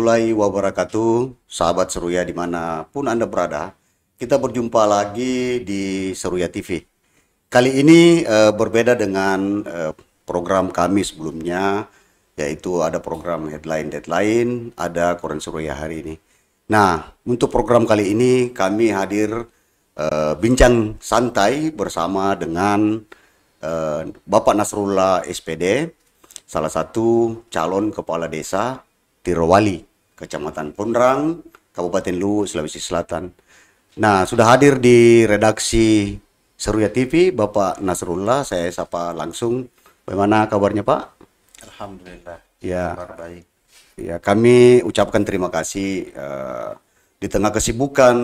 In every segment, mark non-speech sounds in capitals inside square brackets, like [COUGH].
warahmatullahi wabarakatuh, sahabat Seruya dimanapun Anda berada. Kita berjumpa lagi di Seruya TV. Kali ini e, berbeda dengan e, program kami sebelumnya, yaitu ada program Headline Deadline, ada Koran Seruya hari ini. Nah, untuk program kali ini kami hadir e, bincang santai bersama dengan e, Bapak Nasrullah SPD, salah satu calon kepala desa Tirowali Kecamatan Pondrang, Kabupaten Luwu, Sulawesi Selatan. Nah, sudah hadir di redaksi Seruya TV Bapak Nasrullah, saya sapa langsung. Bagaimana kabarnya, Pak? Alhamdulillah. Ya. baik. Ya, kami ucapkan terima kasih uh, di tengah kesibukan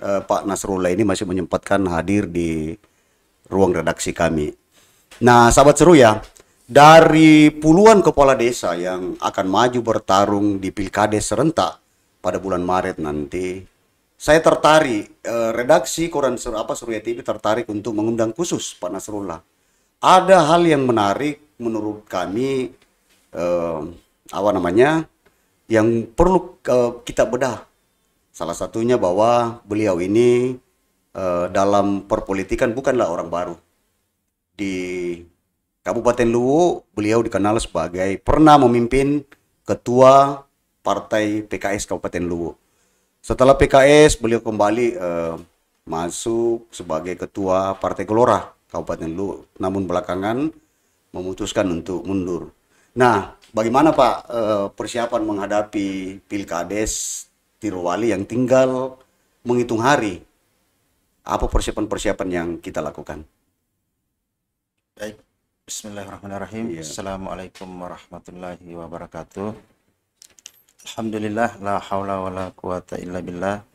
uh, Pak Nasrullah ini masih menyempatkan hadir di ruang redaksi kami. Nah, sahabat seru ya, dari puluhan kepala desa yang akan maju bertarung di Pilkades serentak pada bulan Maret nanti, saya tertarik eh, redaksi koran Sur apa Surya TV tertarik untuk mengundang khusus Pak Nasrullah. Ada hal yang menarik menurut kami eh, apa namanya yang perlu eh, kita bedah. Salah satunya bahwa beliau ini eh, dalam perpolitikan bukanlah orang baru. Di Kabupaten Luwu, beliau dikenal sebagai pernah memimpin ketua Partai PKS Kabupaten Luwu. Setelah PKS, beliau kembali uh, masuk sebagai ketua Partai Gelora Kabupaten Luwu. Namun belakangan memutuskan untuk mundur. Nah, bagaimana Pak uh, persiapan menghadapi Pilkades Tirowali yang tinggal menghitung hari? Apa persiapan-persiapan yang kita lakukan? Baik, Bismillahirrahmanirrahim. Yeah. Assalamualaikum warahmatullahi wabarakatuh. Alhamdulillah la haula wala quwata illa billah.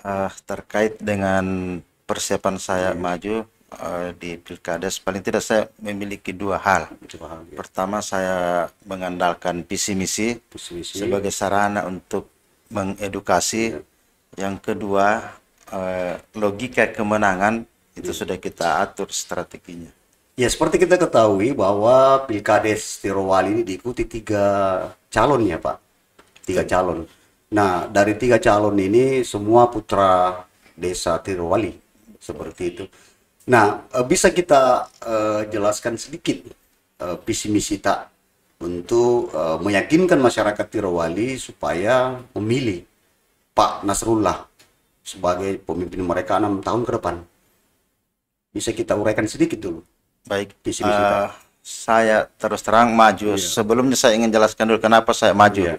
Uh, terkait dengan persiapan saya yeah. maju uh, di Pilkades paling tidak saya memiliki dua hal. Dua iya. Pertama saya mengandalkan visi misi, sebagai sarana untuk mengedukasi. Yeah. Yang kedua uh, logika kemenangan itu iya. sudah kita atur strateginya. Ya seperti kita ketahui bahwa Pilkades Tirowali ini diikuti tiga calon ya Pak. Tiga iya. calon. Nah dari tiga calon ini semua putra desa Tirowali seperti itu. Nah e, bisa kita uh, jelaskan sedikit uh, visi misi tak untuk uh, meyakinkan masyarakat Tirowali supaya memilih Pak Nasrullah sebagai pemimpin mereka enam tahun ke depan. Bisa kita uraikan sedikit dulu. Baik, visi misi uh, eh, Saya terus terang maju. iya. Sebelumnya saya ingin jelaskan dulu kenapa saya maju iya.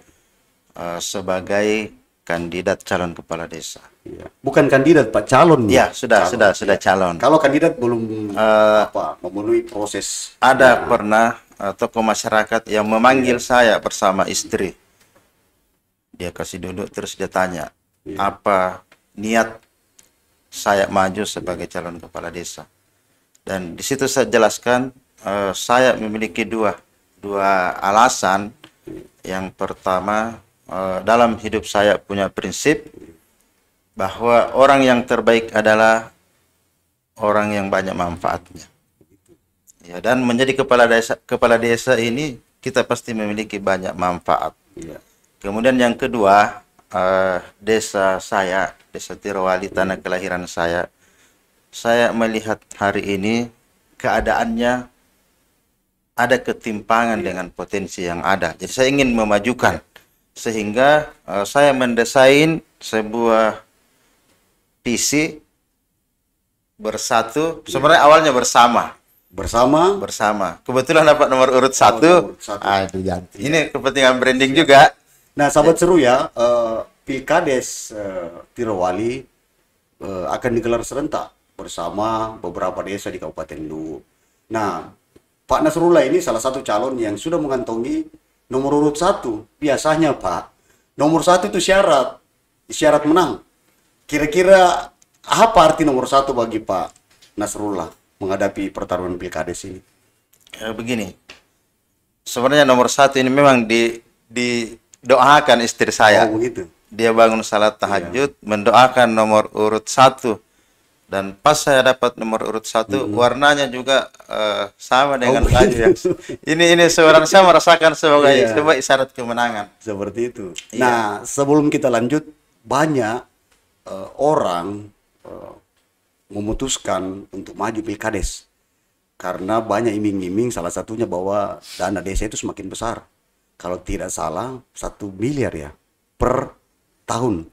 uh, sebagai kandidat calon kepala desa. iya. Bukan kandidat Pak, calon. Ya, sudah, calon. sudah, sudah iya. calon. Kalau kandidat belum uh, apa memenuhi proses. Ada ya. pernah uh, tokoh masyarakat yang memanggil iya. saya bersama istri. Dia kasih duduk terus dia tanya, iya. "Apa niat saya maju sebagai calon kepala desa?" Dan di situ saya jelaskan uh, saya memiliki dua dua alasan. Yang pertama uh, dalam hidup saya punya prinsip bahwa orang yang terbaik adalah orang yang banyak manfaatnya. Ya, dan menjadi kepala desa kepala desa ini kita pasti memiliki banyak manfaat. Ya. Kemudian yang kedua, uh, desa saya, desa Tirowali tanah kelahiran saya saya melihat hari ini keadaannya ada ketimpangan iya. dengan potensi yang ada. Jadi saya ingin memajukan sehingga uh, saya mendesain sebuah visi bersatu. Ya. Sebenarnya awalnya bersama. Bersama. Bersama. Kebetulan dapat nomor urut satu. Nomor satu. Ah, itu ya. Ini kepentingan branding ya. juga. Nah, sahabat seru ya, uh, Pilkades uh, Tirowali uh, akan digelar serentak bersama beberapa desa di Kabupaten Luwu. Nah, Pak Nasrullah ini salah satu calon yang sudah mengantongi nomor urut satu. Biasanya Pak, nomor satu itu syarat, syarat menang. Kira-kira apa arti nomor satu bagi Pak Nasrullah menghadapi pertarungan pilkades ini? Ya, eh, begini, sebenarnya nomor satu ini memang di didoakan istri saya. Oh, Dia bangun salat tahajud, ya. mendoakan nomor urut satu dan pas saya dapat nomor urut satu hmm. warnanya juga uh, sama dengan oh, tadi yang ini ini seorang saya merasakan sebagai yeah. sebagai isyarat kemenangan seperti itu yeah. nah sebelum kita lanjut banyak uh, orang uh, memutuskan untuk maju pilkades karena banyak iming-iming salah satunya bahwa dana desa itu semakin besar kalau tidak salah satu miliar ya per tahun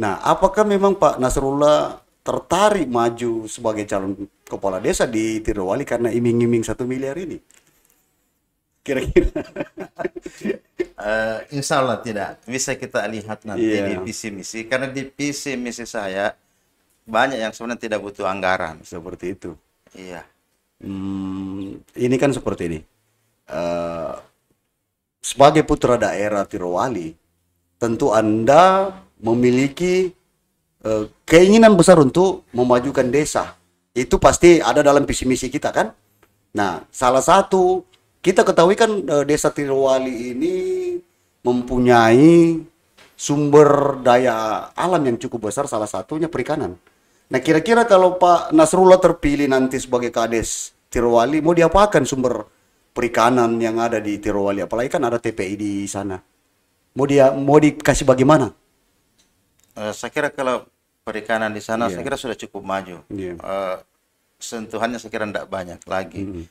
nah apakah memang Pak Nasrullah tertarik maju sebagai calon kepala desa di Tirowali karena iming-iming satu miliar ini? Kira-kira. uh, [LAUGHS] insya Allah tidak. Bisa kita lihat nanti yeah. di visi misi. Karena di visi misi saya banyak yang sebenarnya tidak butuh anggaran. Seperti itu. Iya. Hmm, ini kan seperti ini. Uh, sebagai putra daerah Tirowali, tentu Anda memiliki Eh, keinginan besar untuk memajukan desa itu pasti ada dalam visi misi kita kan nah salah satu kita ketahui kan eh, desa Tirwali ini mempunyai sumber daya alam yang cukup besar salah satunya perikanan nah kira-kira kalau Pak Nasrullah terpilih nanti sebagai kades Tirwali mau diapakan sumber perikanan yang ada di Tirwali apalagi kan ada TPI di sana mau dia mau dikasih bagaimana? Eh, saya kira kalau perikanan di sana yeah. saya kira sudah cukup maju. Yeah. Iya. Uh, sentuhannya saya kira tidak banyak lagi. Mm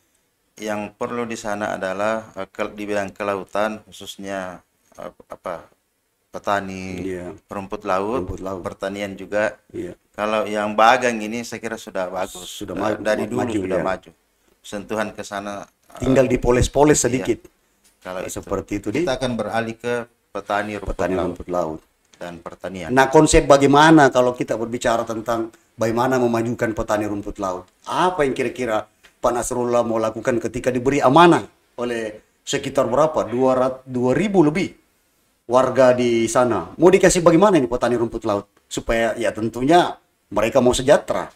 Yang perlu di sana adalah uh, di bidang kelautan khususnya uh, apa petani yeah. rumput, laut, rumput laut, pertanian juga. Yeah. Kalau yang bagang ini saya kira sudah bagus. Sudah eh, maju, dari dulu maju, sudah ya. maju. Sentuhan ke sana tinggal uh, dipoles-poles iya. sedikit. Iya. Kalau nah, seperti itu, itu kita akan beralih ke petani rumput petani laut. Rumput laut dan pertanian. Nah, konsep bagaimana kalau kita berbicara tentang bagaimana memajukan petani rumput laut? Apa yang kira-kira Pak Nasrullah mau lakukan ketika diberi amanah oleh sekitar berapa? 2000 lebih warga di sana. Mau dikasih bagaimana ini petani rumput laut supaya ya tentunya mereka mau sejahtera.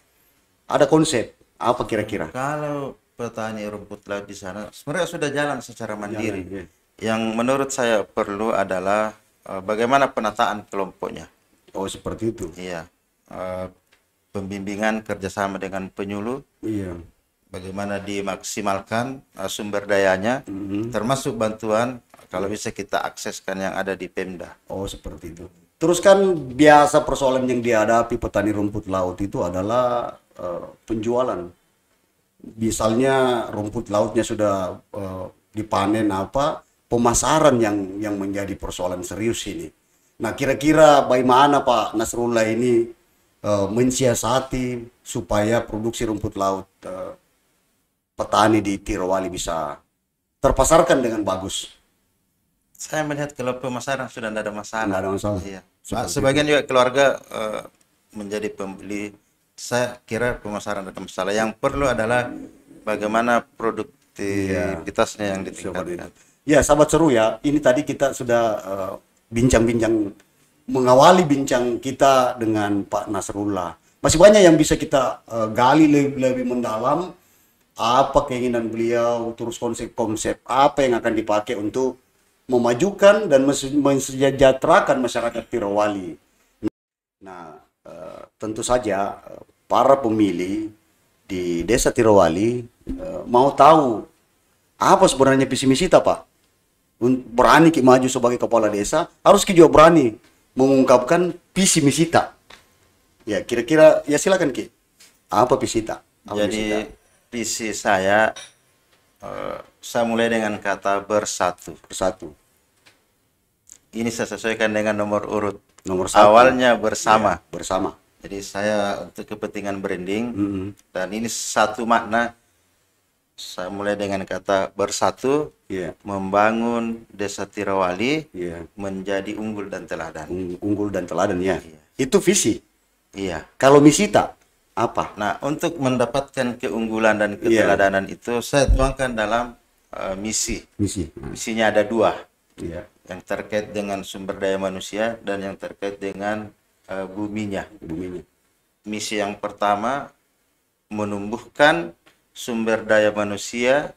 Ada konsep apa kira-kira? Kalau petani rumput laut di sana mereka sudah jalan secara mandiri. Jalan, ya. Yang menurut saya perlu adalah Eh, bagaimana penataan kelompoknya? Oh seperti itu. Iya. Eh, pembimbingan kerjasama dengan penyuluh. Iya. Bagaimana dimaksimalkan eh, sumber dayanya, mm-hmm. termasuk bantuan kalau bisa kita akseskan yang ada di Pemda. Oh seperti itu. Terus kan biasa persoalan yang dihadapi petani rumput laut itu adalah uh, penjualan. Misalnya rumput lautnya sudah uh, dipanen apa, pemasaran yang yang menjadi persoalan serius ini. Nah, kira-kira bagaimana Pak Nasrullah ini uh, mensiasati supaya produksi rumput laut uh, petani di Tirowali bisa terpasarkan dengan bagus? Saya melihat kalau pemasaran sudah tidak ada masalah. Tidak ada masalah. Iya. Seperti Sebagian juga keluarga uh, menjadi pembeli. Saya kira pemasaran ada masalah. Yang perlu adalah bagaimana iya. produktivitasnya yang ditingkatkan. Ya, sahabat seru ya. Ini tadi kita sudah uh, bincang-bincang mengawali bincang kita dengan Pak Nasrullah. Masih banyak yang bisa kita uh, gali lebih, lebih mendalam apa keinginan beliau, terus konsep-konsep apa yang akan dipakai untuk memajukan dan mensejahterakan masyarakat Tirowali? Nah, uh, tentu saja uh, para pemilih di Desa Tirowali uh, mau tahu apa sebenarnya visi misi kita, Pak? berani ke maju sebagai kepala desa harus ke juga berani mengungkapkan visi misi tak ya kira-kira ya silakan ki apa visi tak jadi visi saya uh, saya mulai dengan kata bersatu bersatu ini saya sesuaikan dengan nomor urut nomor satu. awalnya ya, bersama ya, bersama jadi saya untuk kepentingan branding mm -hmm. dan ini satu makna saya mulai dengan kata bersatu yeah. membangun desa Tirawali yeah. menjadi unggul dan teladan. Unggul dan teladan ya. Yeah. Itu visi. Iya. Yeah. Kalau misi tak apa? Nah untuk mendapatkan keunggulan dan iya. keteladanan yeah. itu saya tuangkan dalam uh, misi. Misi. Misinya ada dua. Yeah. Yang terkait dengan sumber daya manusia dan yang terkait dengan uh, buminya. Buminya. Misi yang pertama menumbuhkan sumber daya manusia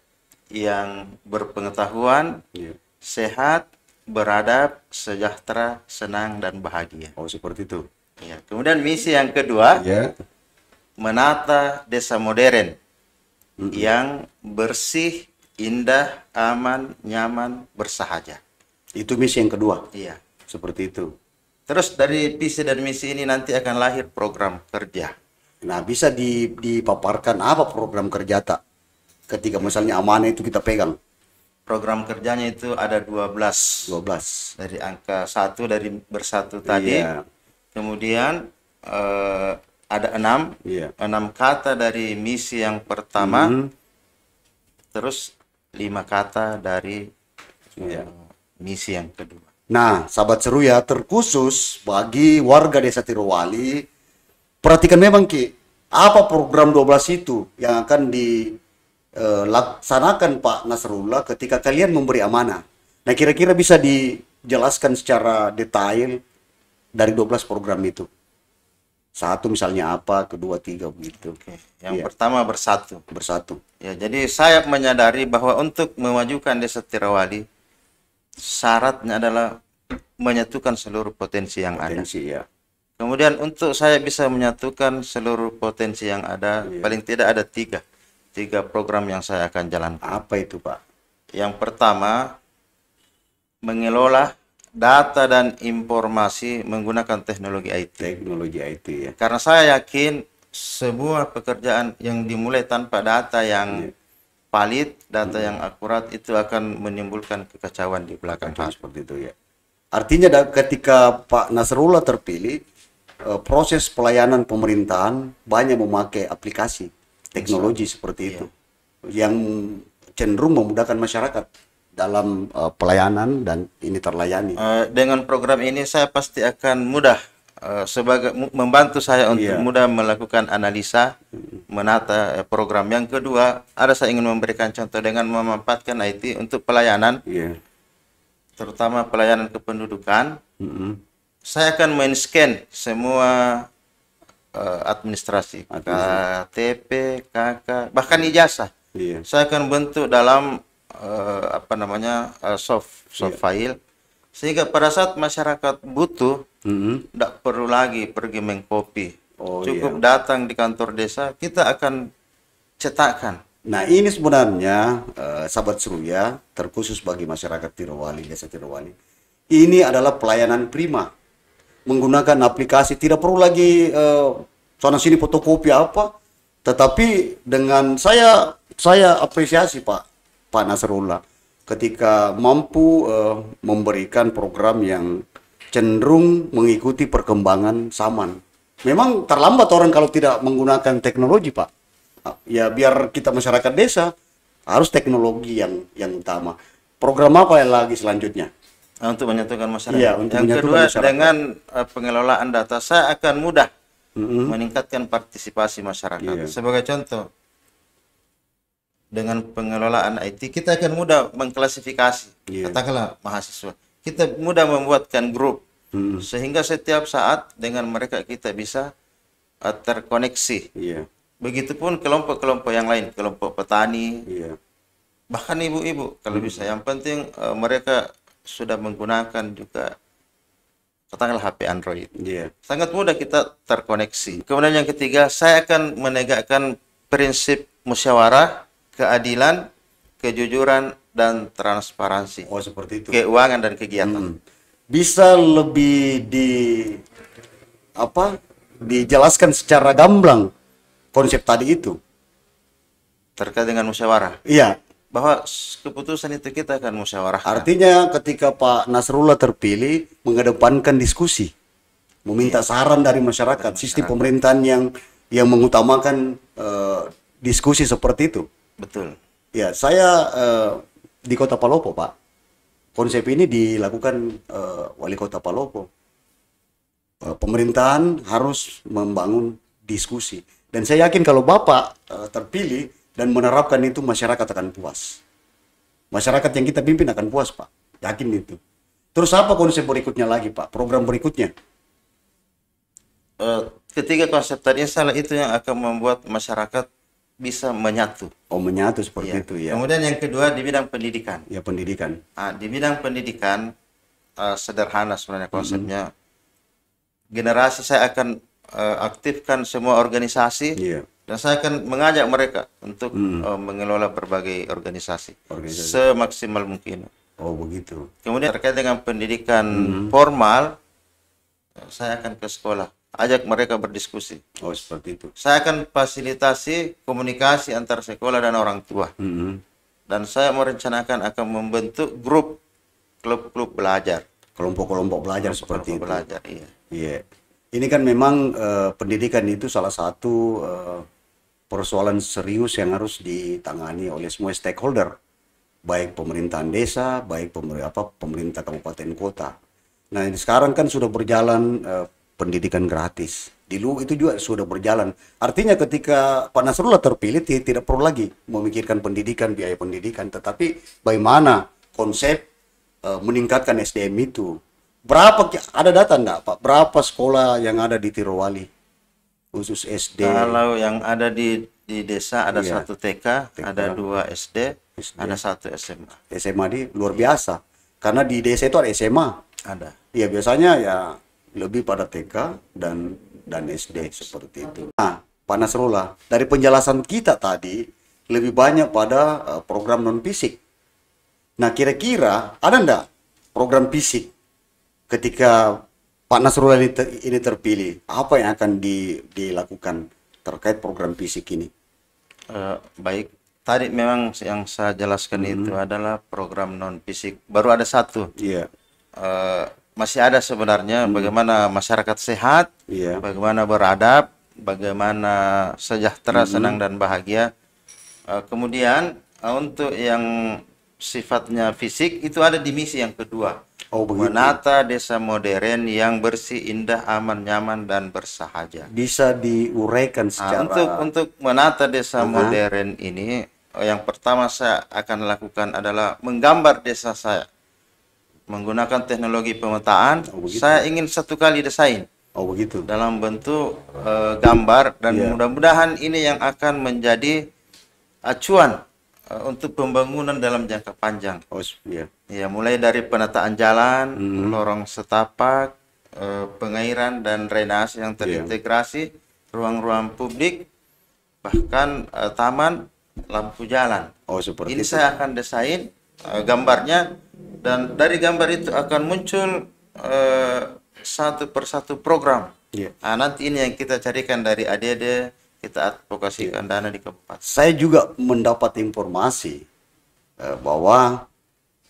yang berpengetahuan, yeah. sehat, beradab, sejahtera, senang dan bahagia. Oh, seperti itu. Ya. Kemudian misi yang kedua, yeah. menata desa modern mm -hmm. yang bersih, indah, aman, nyaman, bersahaja. Itu misi yang kedua. Iya. Seperti itu. Terus dari visi dan misi ini nanti akan lahir program kerja. Nah, bisa dipaparkan apa program kerja tak? ketika misalnya amanah itu kita pegang? Program kerjanya itu ada 12. 12. Dari angka satu dari bersatu tadi. Iya. Kemudian uh, ada enam, Iya. 6 kata dari misi yang pertama. Mm -hmm. Terus lima kata dari iya. Uh, misi yang kedua. Nah, sahabat seru ya, terkhusus bagi warga Desa Tirowali, perhatikan memang Ki, apa program 12 itu yang akan di Eh, laksanakan Pak Nasrullah ketika kalian memberi amanah. Nah, kira-kira bisa dijelaskan secara detail dari 12 program itu. Satu misalnya apa, kedua, tiga begitu. Oke. Yang ya. pertama bersatu. Bersatu. Ya, jadi saya menyadari bahwa untuk memajukan Desa Tirawali syaratnya adalah menyatukan seluruh potensi yang potensi, ada. Ya. Kemudian untuk saya bisa menyatukan seluruh potensi yang ada, ya. paling tidak ada tiga tiga program yang saya akan jalankan. Apa itu Pak? Yang pertama, mengelola data dan informasi menggunakan teknologi IT. Teknologi IT ya. Karena saya yakin sebuah pekerjaan yang dimulai tanpa data yang ya. valid, data ya. yang akurat itu akan menimbulkan kekacauan di belakang. Kacau seperti itu ya. Artinya ketika Pak Nasrullah terpilih, eh, proses pelayanan pemerintahan banyak memakai aplikasi teknologi iya. seperti itu yeah. yang cenderung memudahkan masyarakat dalam uh, pelayanan dan ini terlayani. Uh, dengan program ini saya pasti akan mudah eh, sebagai membantu saya untuk yeah. mudah melakukan analisa menata program. Yang kedua, ada saya ingin memberikan contoh dengan memanfaatkan IT untuk pelayanan. Yeah. Terutama pelayanan kependudukan. Mm -hmm. Saya akan men-scan semua Eh, administrasi, administrasi KTP KK bahkan ijazah iya. saya akan bentuk dalam uh, apa namanya uh, soft soft iya. file sehingga pada saat masyarakat butuh tidak mm -hmm. perlu lagi pergi mengkopi oh, cukup iya. datang di kantor desa kita akan cetakan Nah ini sebenarnya eh, sahabat surya, terkhusus bagi masyarakat Tirowali, desa Tirowali. Ini adalah pelayanan prima menggunakan aplikasi tidak perlu lagi uh, sana sini fotokopi apa tetapi dengan saya saya apresiasi Pak Pak Nasrullah ketika mampu uh, memberikan program yang cenderung mengikuti perkembangan zaman. Memang terlambat orang kalau tidak menggunakan teknologi, Pak. Ya biar kita masyarakat desa harus teknologi yang yang utama. Program apa yang lagi selanjutnya? Ah, untuk menyatukan masyarakat. Ya, untuk yang kedua masyarakat. dengan uh, pengelolaan data saya akan mudah mm-hmm. meningkatkan partisipasi masyarakat. Yeah. Sebagai contoh dengan pengelolaan IT kita akan mudah mengklasifikasi yeah. katakanlah mahasiswa. Kita mudah membuatkan grup mm-hmm. sehingga setiap saat dengan mereka kita bisa uh, terkoneksi. Yeah. Begitupun kelompok-kelompok yang lain, kelompok petani. Yeah. Bahkan ibu-ibu kalau hmm bisa yang penting uh, mereka sudah menggunakan juga katakanlah HP Android. Yeah. Sangat mudah kita terkoneksi. Kemudian yang ketiga, saya akan menegakkan prinsip musyawarah, keadilan, kejujuran, dan transparansi. Oh, seperti itu. Keuangan dan kegiatan. Hmm. Bisa lebih di apa? Dijelaskan secara gamblang konsep tadi itu terkait dengan musyawarah. Iya bahwa keputusan itu kita akan musyawarah. Artinya ketika Pak Nasrullah terpilih mengedepankan diskusi, meminta iya. saran dari masyarakat, sistem pemerintahan yang yang mengutamakan uh, diskusi seperti itu. Betul. Ya, saya uh, di Kota Palopo, Pak. Konsep ini dilakukan uh, wali Kota Palopo. Uh, pemerintahan harus membangun diskusi. Dan saya yakin kalau Bapak uh, terpilih dan menerapkan itu masyarakat akan puas. Masyarakat yang kita pimpin akan puas, Pak. Yakin itu. Terus apa konsep berikutnya lagi, Pak? Program berikutnya? Eh, ketiga konsep tadi salah itu yang akan membuat masyarakat bisa menyatu. Oh, menyatu seperti ya. itu ya. Kemudian yang kedua di bidang pendidikan. Ya, pendidikan. Nah, di bidang pendidikan uh, sederhana sebenarnya konsepnya. Mm -hmm. Generasi saya akan uh, aktifkan semua organisasi. Yeah dan saya akan mengajak mereka untuk hmm. uh, mengelola berbagai organisasi, organisasi semaksimal mungkin. Oh begitu. Kemudian terkait dengan pendidikan hmm. formal, saya akan ke sekolah, ajak mereka berdiskusi. Oh seperti itu. Saya akan fasilitasi komunikasi antar sekolah dan orang tua. Hmm. Dan saya merencanakan akan membentuk grup klub-klub belajar. Kelompok-kelompok belajar Kelompok seperti kelompok Belajar, iya. Iya. Yeah. Ini kan memang uh, pendidikan itu salah satu uh, persoalan serius yang harus ditangani oleh semua stakeholder, baik pemerintahan desa, baik pemerintah, apa, pemerintah kabupaten kota. Nah, ini sekarang kan sudah berjalan eh, pendidikan gratis. Di Lu itu juga sudah berjalan. Artinya ketika Pak Nasrullah terpilih tidak perlu lagi memikirkan pendidikan, biaya pendidikan, tetapi bagaimana konsep eh, meningkatkan SDM itu. Berapa ada data enggak Pak? Berapa sekolah yang ada di Tirowali? khusus SD. Kalau yang ada di di desa ada iya. satu TK, TK, ada dua SD, SD, ada satu SMA. SMA di luar biasa. Karena di desa itu ada SMA. Ada. Ya biasanya ya lebih pada TK dan dan SD seperti itu. Nah, Pak Nasrullah, dari penjelasan kita tadi lebih banyak pada eh, program non fisik. Nah, kira-kira ada enggak program fisik ketika Pak Nasrullah ini, ter, ini terpilih, apa yang akan di, dilakukan terkait program fisik ini? Uh, baik, tadi memang yang saya jelaskan hmm. itu adalah program non fisik. Baru ada satu. Iya. Yeah. Uh, masih ada sebenarnya hmm. bagaimana masyarakat sehat, yeah. bagaimana beradab, bagaimana sejahtera, hmm. senang dan bahagia. Uh, kemudian uh, untuk yang sifatnya fisik itu ada di misi yang kedua Oh, begitu. Ya. Menata desa modern yang bersih, indah, aman, nyaman dan bersahaja. Bisa diuraikan nah, secara nah, untuk untuk menata desa uh modern ini oh, yang pertama saya akan lakukan adalah menggambar desa saya. Menggunakan teknologi pemetaan, oh, saya ingin satu kali desain. Oh, begitu. Dalam bentuk uh, gambar dan yeah. mudah-mudahan ini yang akan menjadi acuan Eh, untuk pembangunan dalam jangka panjang. Oh, iya. Ya, mulai dari penataan jalan, hmm. lorong setapak, eh, pengairan dan drainase yang iya. terintegrasi, ruang-ruang yeah. publik, bahkan eh, taman, lampu jalan. Oh, seperti Ini itu. saya akan desain gambarnya dan dari gambar itu akan muncul satu persatu program. Yeah. Nah, nanti ini yang kita carikan dari ADD kita advokasi yeah. dana di keempat. Saya juga mendapat informasi eh, bahwa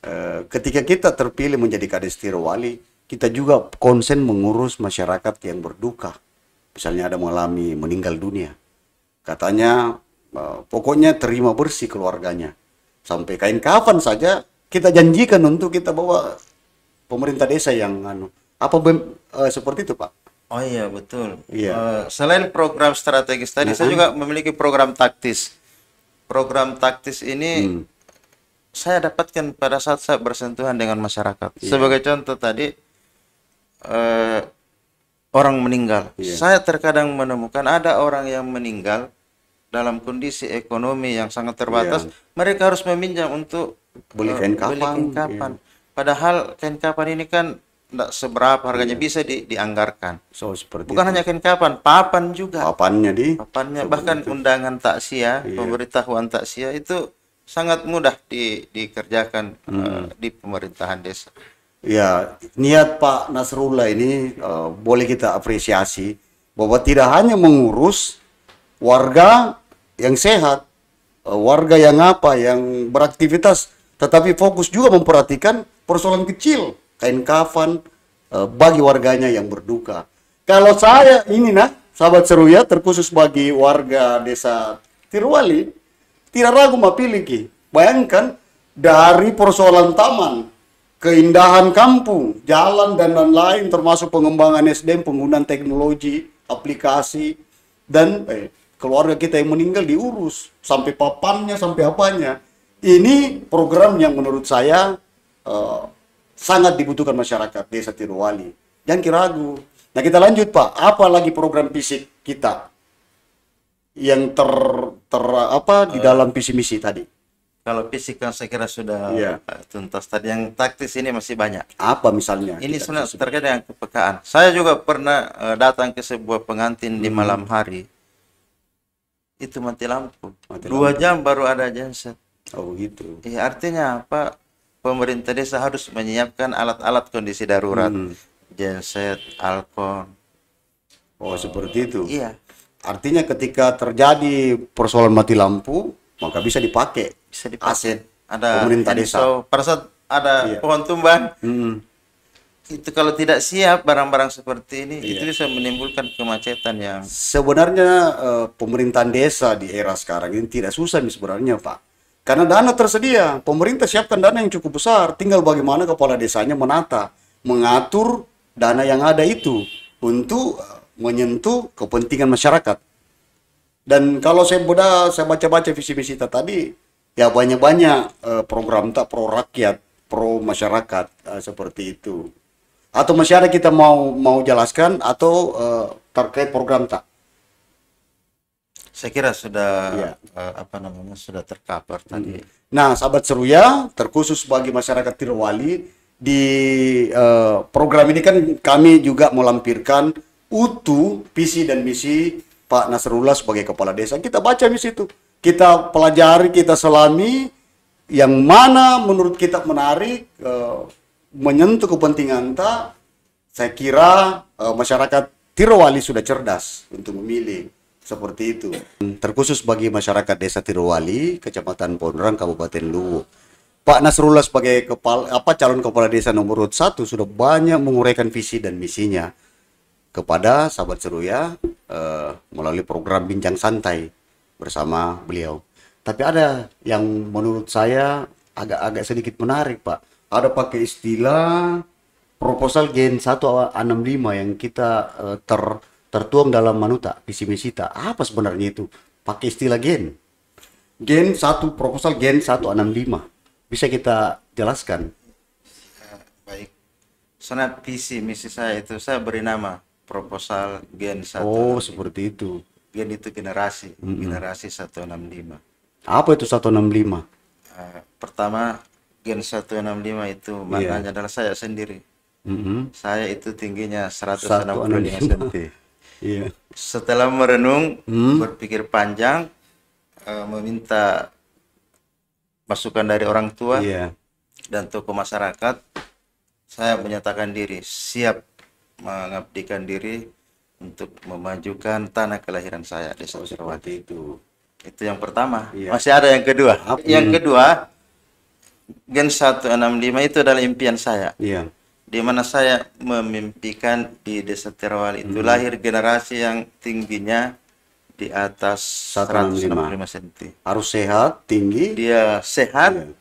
eh, ketika kita terpilih menjadi Kades wali, kita juga konsen mengurus masyarakat yang berduka. Misalnya ada mengalami meninggal dunia. Katanya eh, pokoknya terima bersih keluarganya. Sampai kain kafan saja kita janjikan untuk kita bawa pemerintah desa yang anu apa eh, seperti itu, Pak? Oh iya betul. Iya. Uh, selain program strategis tadi, nah, saya juga memiliki program taktis. Program taktis ini hmm. saya dapatkan pada saat saya bersentuhan dengan masyarakat. Yeah. Sebagai contoh tadi uh, orang meninggal. Yeah. Saya terkadang menemukan ada orang yang meninggal dalam kondisi ekonomi yang sangat terbatas. Yeah. Mereka harus meminjam untuk beli eh, kain kapan. Beli kain kapan. Yeah. Padahal kain kapan ini kan tidak seberapa harganya iya. bisa di, dianggarkan. So seperti bukan itu. hanya kain kapan, papan juga. Papannya di. Papannya so, bahkan itu. undangan taksia, iya. pemberitahuan taksia itu sangat mudah di, dikerjakan eh, hmm. uh, di pemerintahan desa. Ya, niat Pak Nasrullah ini uh, boleh kita apresiasi bahwa tidak hanya mengurus warga yang sehat, uh, warga yang apa yang beraktivitas, tetapi fokus juga memperhatikan persoalan kecil kain kafan eh, bagi warganya yang berduka. Kalau saya ini nah, sahabat seru ya, terkhusus bagi warga desa Tirwali, tidak ragu ki. Bayangkan dari persoalan taman, keindahan kampung, jalan dan lain-lain termasuk pengembangan SDM, penggunaan teknologi, aplikasi, dan eh, keluarga kita yang meninggal diurus sampai papannya sampai apanya ini program yang menurut saya uh, sangat dibutuhkan masyarakat Desa Tiruwali. Jangan kiragu. Nah kita lanjut Pak, apa lagi program fisik kita yang ter, ter apa di eh. dalam visi misi tadi? Kalau fisik kan saya kira sudah yeah. Iya. tuntas. Tadi yang taktis ini masih banyak. Apa misalnya? Ini sebenarnya terkait dengan kepekaan. Saya juga pernah uh, datang ke sebuah pengantin hmm. di malam hari. Itu mati lampu. Mati Dua jam baru ada genset. Oh gitu. Ya, artinya apa? pemerintah desa harus menyiapkan alat-alat kondisi darurat, hmm. genset, alkon. Oh, seperti itu. Iya. Artinya ketika terjadi persoalan mati lampu, maka bisa dipakai. Bisa dipakai. Aset ada pemerintah desa. So, pada saat ada iya. pohon tumbang, hmm. itu kalau tidak siap barang-barang seperti ini, iya. itu bisa menimbulkan kemacetan yang. Sebenarnya eh, pemerintahan desa di era sekarang ini tidak susah nih sebenarnya, Pak karena dana tersedia, pemerintah siapkan dana yang cukup besar, tinggal bagaimana kepala desanya menata, mengatur dana yang ada itu untuk eh, menyentuh kepentingan masyarakat. Dan kalau saya beda, saya baca-baca visi misi tadi, ya banyak-banyak eh, program tak pro rakyat, pro masyarakat eh, seperti itu. Atau masih ada kita mau mau jelaskan atau terkait program tak? saya kira sudah ya. uh, apa namanya sudah tercover hmm. tadi. Nah, sahabat seruya terkhusus bagi masyarakat Tirwali di uh, program ini kan kami juga melampirkan utuh visi dan misi Pak Nasrullah sebagai kepala desa. Kita baca misi itu. Kita pelajari, kita selami yang mana menurut kita menarik uh, menyentuh kepentingan tak. saya kira uh, masyarakat Tirwali sudah cerdas untuk memilih seperti itu. Terkhusus bagi masyarakat Desa Tirowali, Kecamatan Pondrang, Kabupaten Luwu. Pak Nasrullah sebagai kepala apa calon kepala desa nomor urut satu sudah banyak menguraikan visi dan misinya kepada sahabat seruya eh, melalui program bincang santai bersama beliau. Tapi ada yang menurut saya agak-agak sedikit menarik, Pak. Ada pakai istilah proposal Gen 165 yang kita eh, ter tertuang dalam manuta visi misi tak apa sebenarnya itu pakai istilah gen gen satu proposal gen 165 bisa kita jelaskan baik sonat visi misi saya itu saya beri nama proposal gen satu oh seperti itu gen itu generasi mm -hmm. generasi 165 apa itu 165 uh, eh, pertama gen 165 itu iya. maknanya yeah. adalah saya sendiri mm -hmm. saya itu tingginya 165 cm Iya. Setelah merenung, hmm? berpikir panjang, uh, meminta masukan dari orang tua iya. dan tokoh masyarakat, saya menyatakan diri siap mengabdikan diri untuk memajukan tanah kelahiran saya desa Surawati itu. Itu yang pertama. Iya. Masih ada yang kedua. Apa? Yang iya. kedua, Gen 165 itu adalah impian saya. Iya di mana saya memimpikan di Desa Terawal itu hmm. lahir generasi yang tingginya di atas 165, cm. Harus sehat, tinggi. Dia sehat, yeah.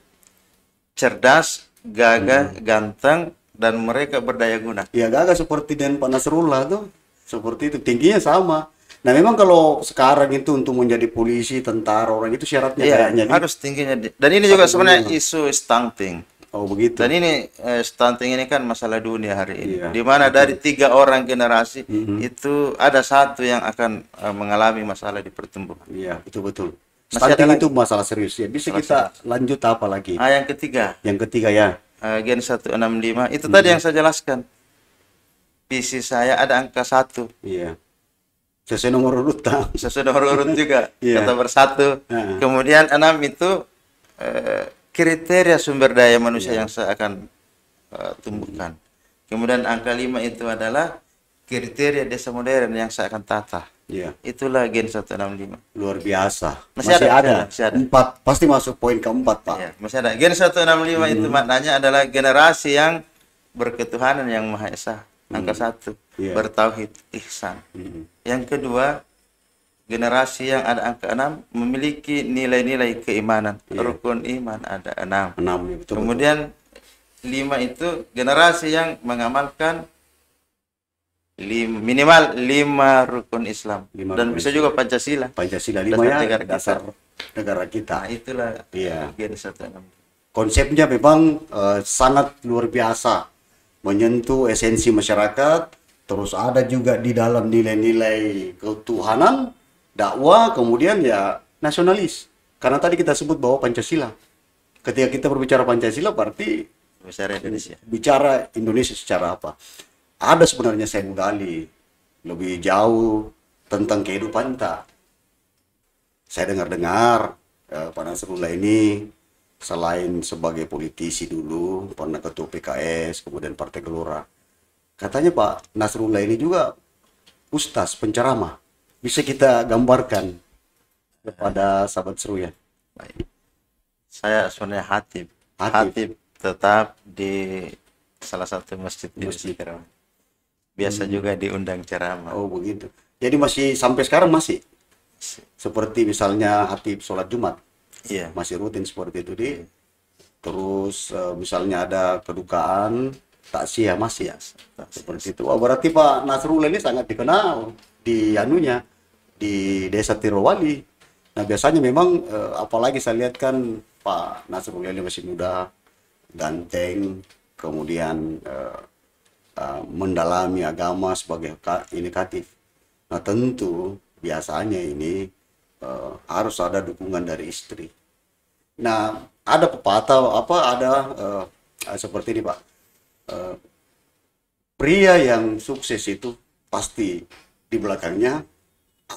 cerdas, gagah, hmm. ganteng dan mereka berdaya guna. Ya gagah seperti Den Pak Nasrullah tuh. Seperti itu tingginya sama. Nah memang kalau sekarang itu untuk menjadi polisi, tentara, orang itu syaratnya yeah, harus tingginya. Dan ini juga sebenarnya isu stunting Oh begitu. Dan ini eh, stunting ini kan masalah dunia hari ini. Iya, Dimana mana dari tiga orang generasi mm -hmm. itu ada satu yang akan eh, mengalami masalah di pertumbuhan. Iya betul betul. Stunting itu masalah serius ya. Bisa kita serius. lanjut apa lagi? Ah yang ketiga. Yang ketiga ya. Eh, gen 165 itu mm -hmm. tadi yang saya jelaskan. PC saya ada angka satu. Iya. Sesuai nomor urut tak? Sesuai nomor urut juga. [LAUGHS] iya. Kata bersatu. Uh Kemudian enam itu eh, kriteria sumber daya manusia iya. yang saya akan uh, tumbuhkan. Kemudian angka lima itu adalah kriteria desa modern yang saya akan tata. Iya. Itulah Gen 165. Luar biasa. Masih, masih ada, ada. Masih ada. Empat. Pasti masuk poin keempat, Pak. Iya, masih ada. Gen 165 hmm. itu maknanya adalah generasi yang berketuhanan yang Maha Esa. Hmm. Angka hmm. satu. Yeah. Bertauhid, ihsan. Hmm. Yang kedua, generasi yang ada angka enam memiliki nilai-nilai keimanan. iya. Rukun iman ada enam. Enam. Iya, Kemudian lima itu generasi yang mengamalkan lim, minimal lima rukun Islam lima dan rukun bisa juga Pancasila. Pancasila lima ya negara dasar kita. negara kita. Nah, itulah Iya. Konsepnya memang uh, sangat luar biasa menyentuh esensi masyarakat terus ada juga di dalam nilai-nilai ketuhanan dakwah kemudian ya nasionalis karena tadi kita sebut bahwa Pancasila ketika kita berbicara Pancasila berarti bicara Indonesia bicara Indonesia secara apa ada sebenarnya saya menggali lebih jauh tentang kehidupan kita saya dengar-dengar eh, Pak Nasrullah ini selain sebagai politisi dulu pernah ketua PKS kemudian Partai Gelora katanya Pak Nasrullah ini juga ustaz penceramah bisa kita gambarkan kepada sahabat seru ya? Baik. Saya sebenarnya hatib. hatib. Hatib tetap di salah satu masjid, masjid. di Cikarang. Biasa hmm. juga diundang ceramah. Oh begitu. Jadi masih sampai sekarang masih? Seperti misalnya hatib sholat Jumat. Iya. Masih rutin seperti itu di. Iya. Terus eh, misalnya ada kedukaan, tak sia masih ya. seperti itu. Oh, berarti Pak Nasrul ini sangat dikenal di anunya di desa Tirowali. Nah biasanya memang eh, apalagi saya lihat kan Pak Nasir Mulyani masih muda, ganteng, kemudian eh, eh, mendalami agama sebagai indikatif. Nah tentu biasanya ini eh, harus ada dukungan dari istri. Nah ada pepatah apa ada eh, eh seperti ini Pak. Eh, pria yang sukses itu pasti di belakangnya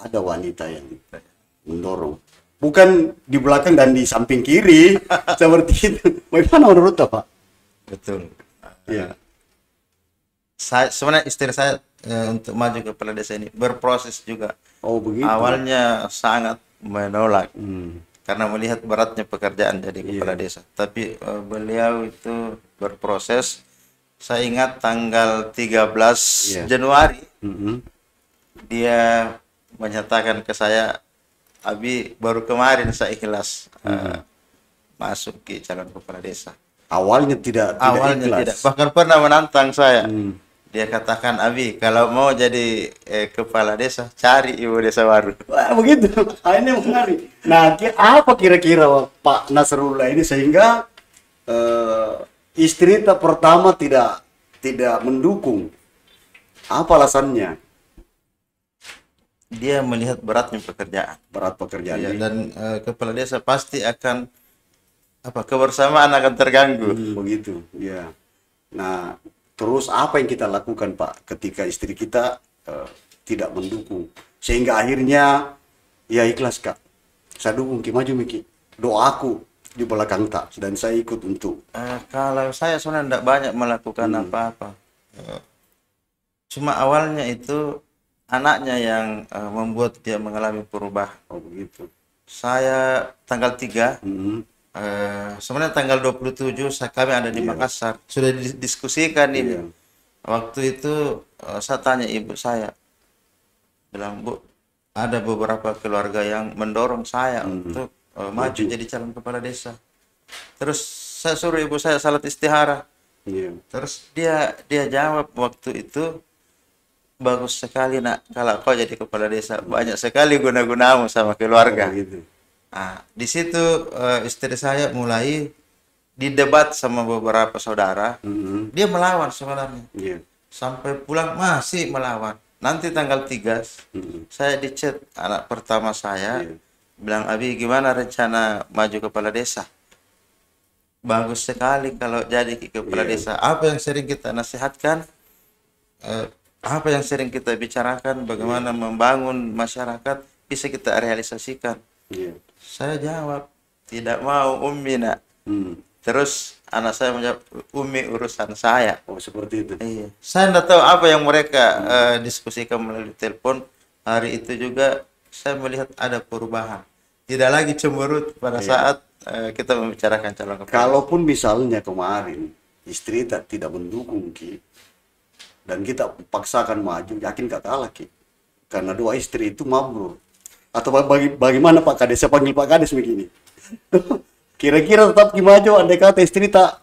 ada wanita yang mendorong. Bukan di belakang dan di samping kiri [LAUGHS] seperti itu. Bagaimana menurut Pak? Betul. Iya. Saya, sebenarnya istri saya e, untuk maju ke kepala desa ini berproses juga. Oh begitu. Awalnya sangat menolak hmm. karena melihat beratnya pekerjaan jadi kepala iya. desa. Tapi e, beliau itu berproses. Saya ingat tanggal 13 yeah. Januari. Mm -hmm dia menyatakan ke saya Abi baru kemarin saya ikhlas hmm. uh, masuk ke calon kepala desa. Awalnya tidak, tidak awalnya ikhlas. tidak bahkan pernah menantang saya. Hmm. Dia katakan Abi kalau mau jadi eh, kepala desa cari ibu desa baru. [LAUGHS] Wah, begitu. Akhirnya mengari Nah apa kira-kira Pak Nasrullah ini sehingga uh, istri pertama tidak tidak mendukung apa alasannya? dia melihat beratnya pekerjaan berat pekerjaan ya, dan uh, kepala desa pasti akan apa kebersamaan akan terganggu hmm, begitu ya nah terus apa yang kita lakukan pak ketika istri kita uh, tidak mendukung sehingga akhirnya ya ikhlas kak saya dukung ki maju miki doaku di belakang tak dan saya ikut untuk uh, kalau saya sebenarnya tidak banyak melakukan hmm. apa-apa hmm. Apa -apa. cuma awalnya itu anaknya yang uh, membuat dia mengalami perubahan. Oh begitu. Saya tanggal 3 mm -hmm. uh, eh, sebenarnya tanggal 27 saya kami ada di yeah. Makassar. Sudah didiskusikan ini. Yeah. Waktu itu uh, saya tanya ibu saya bilang, "Bu, ada beberapa keluarga yang mendorong saya mm -hmm. untuk uh, maju jadi calon kepala desa." Terus saya suruh ibu saya salat istihara. Yeah. Iya. Terus dia dia jawab waktu itu bagus sekali nak kalau kau jadi kepala desa banyak sekali guna-gunamu sama keluarga. Oh, gitu. Nah, di situ uh, istri saya mulai didebat sama beberapa saudara. Mm-hmm. Dia melawan sebenarnya. Yeah. Sampai pulang masih melawan. Nanti tanggal tiga mm-hmm. saya dicet anak pertama saya yeah. bilang Abi gimana rencana maju kepala desa? Bagus sekali kalau jadi kepala yeah. desa. Apa yang sering kita nasihatkan? Eh, apa yang sering kita bicarakan bagaimana yeah. membangun masyarakat bisa kita realisasikan yeah. saya jawab tidak mau ummi nak hmm. terus anak saya menjawab umi urusan saya oh seperti itu iya saya tidak tahu apa yang mereka hmm. uh, diskusikan melalui telepon hari itu juga saya melihat ada perubahan tidak lagi cemberut pada yeah. saat eh, kita membicarakan calon kepala kalaupun misalnya kemarin istri tak tidak mendukung ki dan kita paksakan maju yakin gak kalah Ki karena dua istri itu mampu atau bagi, bagaimana Pak Kades saya panggil Pak Kades begini [LAUGHS] kira-kira tetap maju andai kata istri tak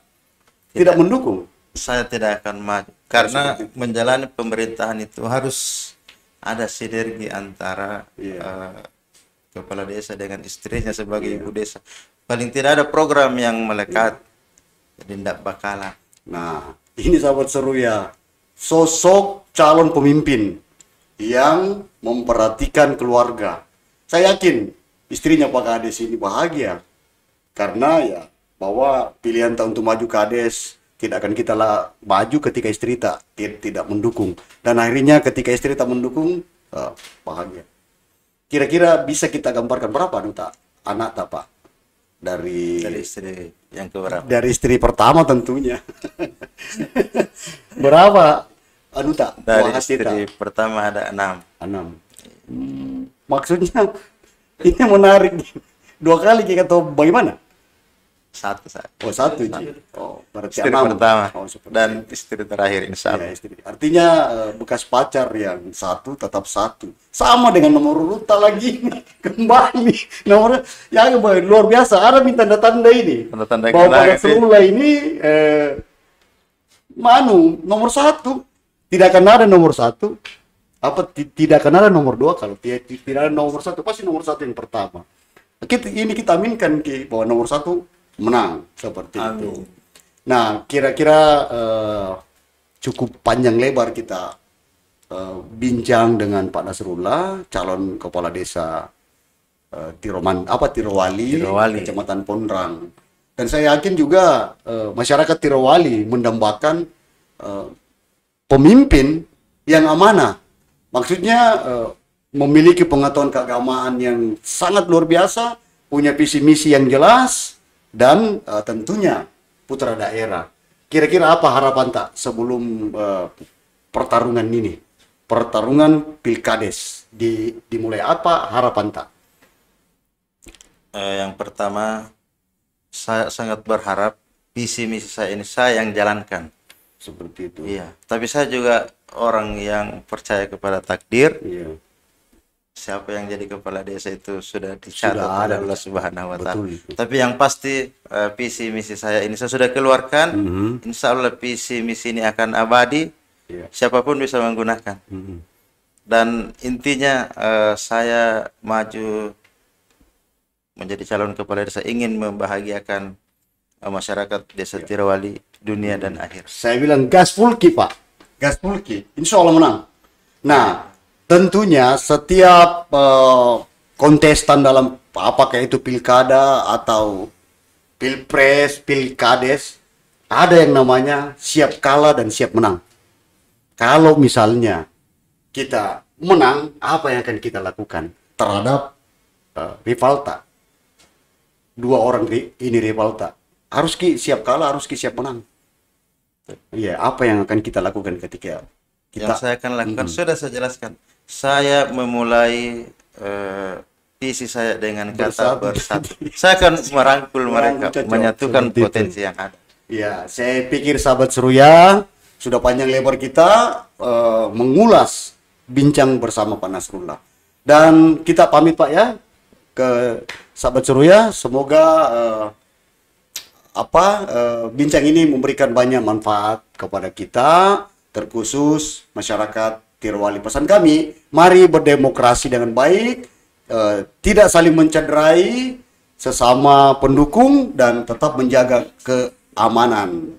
tidak, tidak mendukung saya tidak akan maju karena menjalani pemerintahan itu harus ada sinergi antara yeah. Iya. uh, kepala desa dengan istrinya sebagai yeah. ibu desa paling tidak ada program yang melekat yeah. jadi tidak bakalan nah ini sahabat seru ya sosok calon pemimpin yang memperhatikan keluarga. Saya yakin istrinya Pak Kades ini bahagia karena ya bahwa pilihan tak untuk maju Kades tidak akan kita lah maju ketika istri tak tidak mendukung dan akhirnya ketika istri tak mendukung uh, bahagia. Kira-kira bisa kita gambarkan berapa duta anak tak Pak dari dari istri yang keberapa? Dari istri pertama tentunya. [LAUGHS] berapa? Anu tak Dari istri kita? pertama ada enam. Enam. Hmm, maksudnya [LAUGHS] ini menarik. Dua kali kayak atau bagaimana? satu saya. Oh satu sih Oh berarti istri pertama oh, dan istri terakhir Insya Allah. Ya, istri. Artinya eh, bekas pacar yang satu tetap satu. Sama dengan nomor urut lagi [LAUGHS] kembali nomor yang luar biasa. Ada minta tanda-tanda ini. Tanda-tanda bahwa pada semula ini eh, manu nomor satu tidak akan ada nomor satu apa tidak akan ada nomor dua kalau tidak, tidak ada nomor satu pasti nomor satu yang pertama kita, ini kita aminkan ki bahwa nomor satu menang seperti Amin. itu. Nah, kira-kira uh, cukup panjang lebar kita uh, bincang dengan Pak Nasrullah, calon kepala desa uh, Tiroman apa Tirowali, Tirowali. Kecamatan Pondrang. Dan saya yakin juga uh, masyarakat Tirowali mendambakan uh, pemimpin yang amanah. Maksudnya uh, memiliki pengetahuan keagamaan yang sangat luar biasa, punya visi misi yang jelas, dan uh, tentunya putra daerah. Kira-kira apa harapan tak sebelum uh, pertarungan ini? Pertarungan Pilkades di dimulai apa harapan tak? Eh, yang pertama saya sangat berharap visi misi saya ini saya yang jalankan. Seperti itu. Iya, tapi saya juga orang yang percaya kepada takdir. Iya siapa yang jadi kepala desa itu sudah dicatat sudah ada. Allah Subhanahu wa taala. Tapi yang pasti uh, visi misi saya ini saya sudah keluarkan. Mm -hmm. Insya Allah visi misi ini akan abadi. Yeah. Siapapun bisa menggunakan. Mm -hmm. Dan intinya uh, saya maju menjadi calon kepala desa ingin membahagiakan uh, masyarakat Desa yeah. Tirawali dunia mhm. dan akhir. Saya bilang gas pulki, Pak. Gas pulki. Insya Allah menang. Nah, tentunya setiap eh, kontestan dalam apakah itu pilkada atau pilpres, pilkades, ada yang namanya siap kalah dan siap menang. Kalau misalnya kita menang, apa yang akan kita lakukan terhadap uh, eh, rival Dua orang ini rivalta. Harus ki siap kalah, harus ki siap menang. Iya, apa yang akan kita lakukan ketika kita... Yang saya akan lakukan hmm. sudah saya jelaskan saya memulai uh, visi saya dengan kata bersatu. bersatu. saya akan merangkul mereka, cocok. menyatukan Seperti potensi itu. yang ada. Ya, saya pikir sahabat Surya sudah panjang lebar kita uh, mengulas bincang bersama Pak Nasrullah. Dan kita pamit Pak ya ke sahabat Surya, semoga uh, apa uh, bincang ini memberikan banyak manfaat kepada kita terkhusus masyarakat Tirwali. Pesan kami, mari berdemokrasi dengan baik, eh, tidak saling mencederai sesama pendukung dan tetap menjaga keamanan.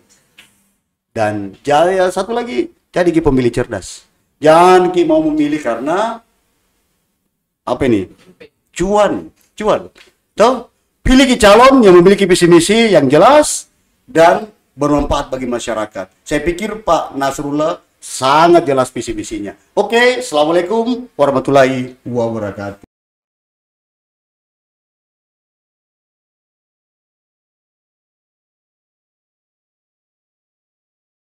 Dan jaya satu lagi, jadi ki pemilih cerdas. Jangan ki mau memilih karena apa ini? Cuan, cuan. Tuh, pilih ki calon yang memiliki visi misi yang jelas dan bermanfaat bagi masyarakat. Saya pikir Pak Nasrullah sangat jelas visi misinya. Oke, okay, assalamualaikum warahmatullahi wabarakatuh.